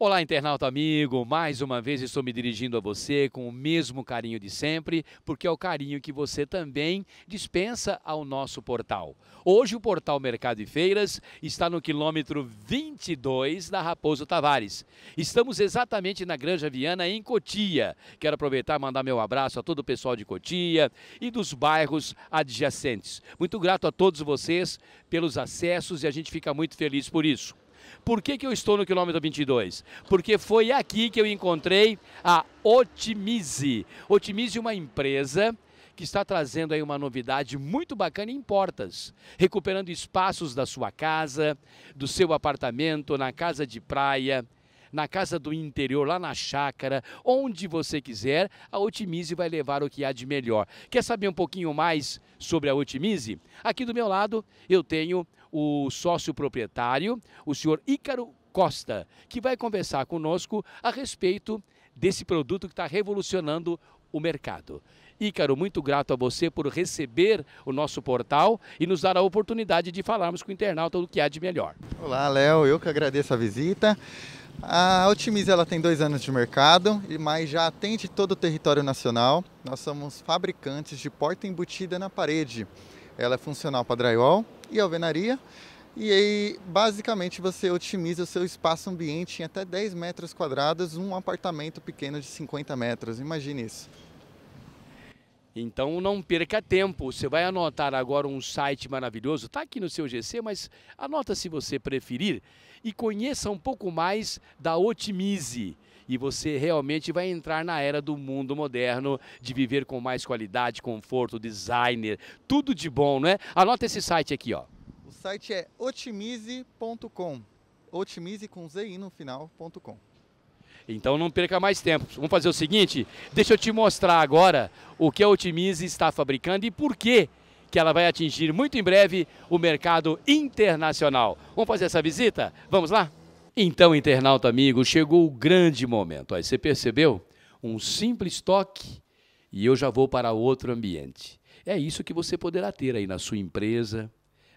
Olá, internauta amigo, mais uma vez estou me dirigindo a você com o mesmo carinho de sempre, porque é o carinho que você também dispensa ao nosso portal. Hoje o portal Mercado e Feiras está no quilômetro 22 da Raposo Tavares. Estamos exatamente na Granja Viana, em Cotia. Quero aproveitar e mandar meu abraço a todo o pessoal de Cotia e dos bairros adjacentes. Muito grato a todos vocês pelos acessos e a gente fica muito feliz por isso. Por que, que eu estou no quilômetro 22? Porque foi aqui que eu encontrei a Otimize. Otimize é uma empresa que está trazendo aí uma novidade muito bacana em portas, recuperando espaços da sua casa, do seu apartamento, na casa de praia, na casa do interior, lá na chácara, onde você quiser, a Otimize vai levar o que há de melhor. Quer saber um pouquinho mais sobre a Otimize? Aqui do meu lado eu tenho o sócio proprietário, o senhor Ícaro Costa, que vai conversar conosco a respeito desse produto que está revolucionando o mercado. Ícaro, muito grato a você por receber o nosso portal e nos dar a oportunidade de falarmos com o internauta do que há de melhor. Olá, Léo, eu que agradeço a visita. A Otimize ela tem dois anos de mercado, mas já atende todo o território nacional. Nós somos fabricantes de porta embutida na parede. Ela é funcional para drywall, e alvenaria. E aí, basicamente, você otimiza o seu espaço ambiente em até 10 metros quadrados, um apartamento pequeno de 50 metros. Imagine isso. Então não perca tempo. Você vai anotar agora um site maravilhoso. Está aqui no seu GC, mas anota se você preferir e conheça um pouco mais da Otimize e você realmente vai entrar na era do mundo moderno de viver com mais qualidade, conforto, designer, tudo de bom, não é? Anota esse site aqui, ó. O site é otimize.com. Otimize com ZI no final.com. Então não perca mais tempo. Vamos fazer o seguinte, deixa eu te mostrar agora o que a Otimize está fabricando e por que que ela vai atingir muito em breve o mercado internacional. Vamos fazer essa visita? Vamos lá? Então, internauta amigo, chegou o grande momento. Aí você percebeu? Um simples toque e eu já vou para outro ambiente. É isso que você poderá ter aí na sua empresa,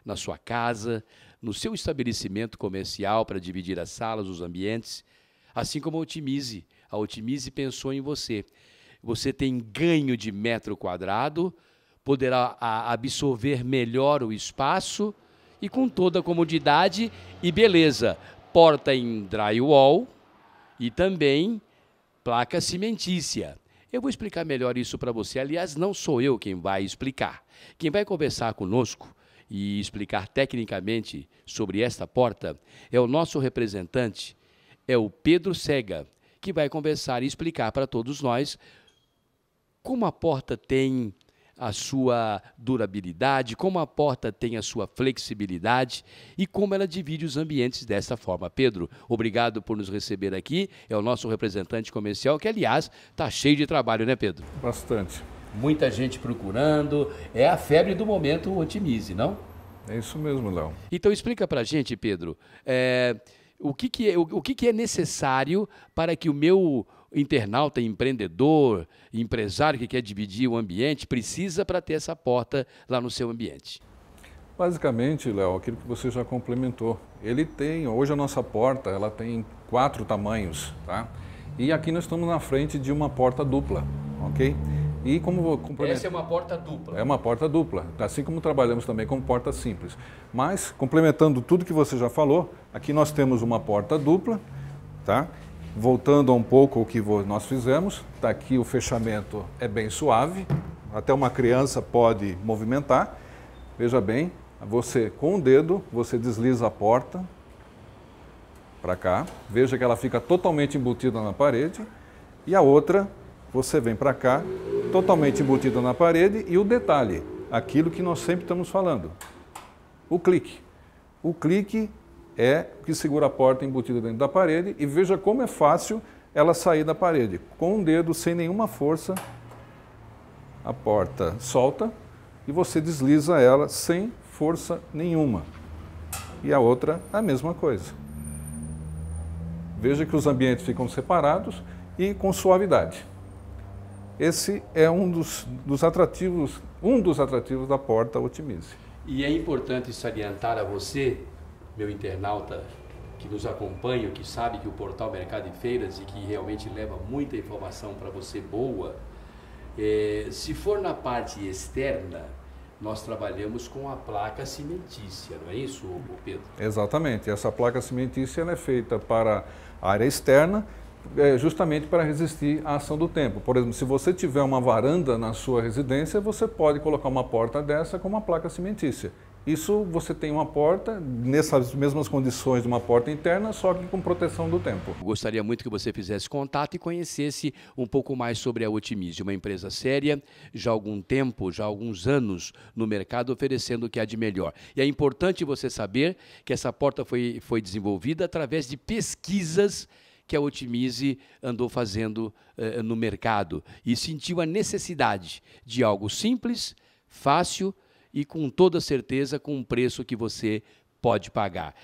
na sua casa, no seu estabelecimento comercial para dividir as salas, os ambientes, assim como a Otimize. A Otimize pensou em você. Você tem ganho de metro quadrado, poderá absorver melhor o espaço e com toda a comodidade e beleza porta em drywall e também placa cimentícia. Eu vou explicar melhor isso para você. Aliás, não sou eu quem vai explicar. Quem vai conversar conosco e explicar tecnicamente sobre esta porta é o nosso representante, é o Pedro Cega, que vai conversar e explicar para todos nós como a porta tem a sua durabilidade, como a porta tem a sua flexibilidade e como ela divide os ambientes dessa forma. Pedro, obrigado por nos receber aqui. É o nosso representante comercial, que, aliás, está cheio de trabalho, né, Pedro? Bastante. Muita gente procurando. É a febre do momento o Otimize, não? É isso mesmo, Léo. Então explica para a gente, Pedro. É, o que, que é, o, o que, que é necessário para que o meu internauta empreendedor, empresário que quer dividir o ambiente, precisa para ter essa porta lá no seu ambiente? Basicamente, Léo, aquilo que você já complementou. Ele tem, hoje a nossa porta, ela tem quatro tamanhos, tá? E aqui nós estamos na frente de uma porta dupla, ok? E como vou complementar... Essa é uma porta dupla. É uma porta dupla, tá? assim como trabalhamos também com porta simples. Mas, complementando tudo que você já falou, aqui nós temos uma porta dupla, tá? Voltando um pouco ao que nós fizemos, está aqui o fechamento é bem suave, até uma criança pode movimentar. Veja bem, você com o dedo, você desliza a porta para cá, veja que ela fica totalmente embutida na parede, e a outra, você vem para cá, totalmente embutida na parede, e o detalhe, aquilo que nós sempre estamos falando, o clique. O clique é o que segura a porta embutida dentro da parede e veja como é fácil ela sair da parede. Com um dedo, sem nenhuma força, a porta solta e você desliza ela sem força nenhuma. E a outra, a mesma coisa. Veja que os ambientes ficam separados e com suavidade. Esse é um dos, dos atrativos, um dos atrativos da porta Otimize. E é importante salientar a você meu internauta que nos acompanha, que sabe que o portal Mercado e Feiras e que realmente leva muita informação para você boa, é, se for na parte externa, nós trabalhamos com a placa cimentícia, não é isso, Pedro? Exatamente. Essa placa cimentícia é feita para a área externa, é, justamente para resistir à ação do tempo. Por exemplo, se você tiver uma varanda na sua residência, você pode colocar uma porta dessa com uma placa cimentícia. Isso você tem uma porta, nessas mesmas condições de uma porta interna, só que com proteção do tempo. Gostaria muito que você fizesse contato e conhecesse um pouco mais sobre a Otimize, uma empresa séria, já há algum tempo, já há alguns anos no mercado, oferecendo o que há de melhor. E é importante você saber que essa porta foi, foi desenvolvida através de pesquisas que a Otimize andou fazendo eh, no mercado e sentiu a necessidade de algo simples, fácil e com toda certeza com um preço que você pode pagar.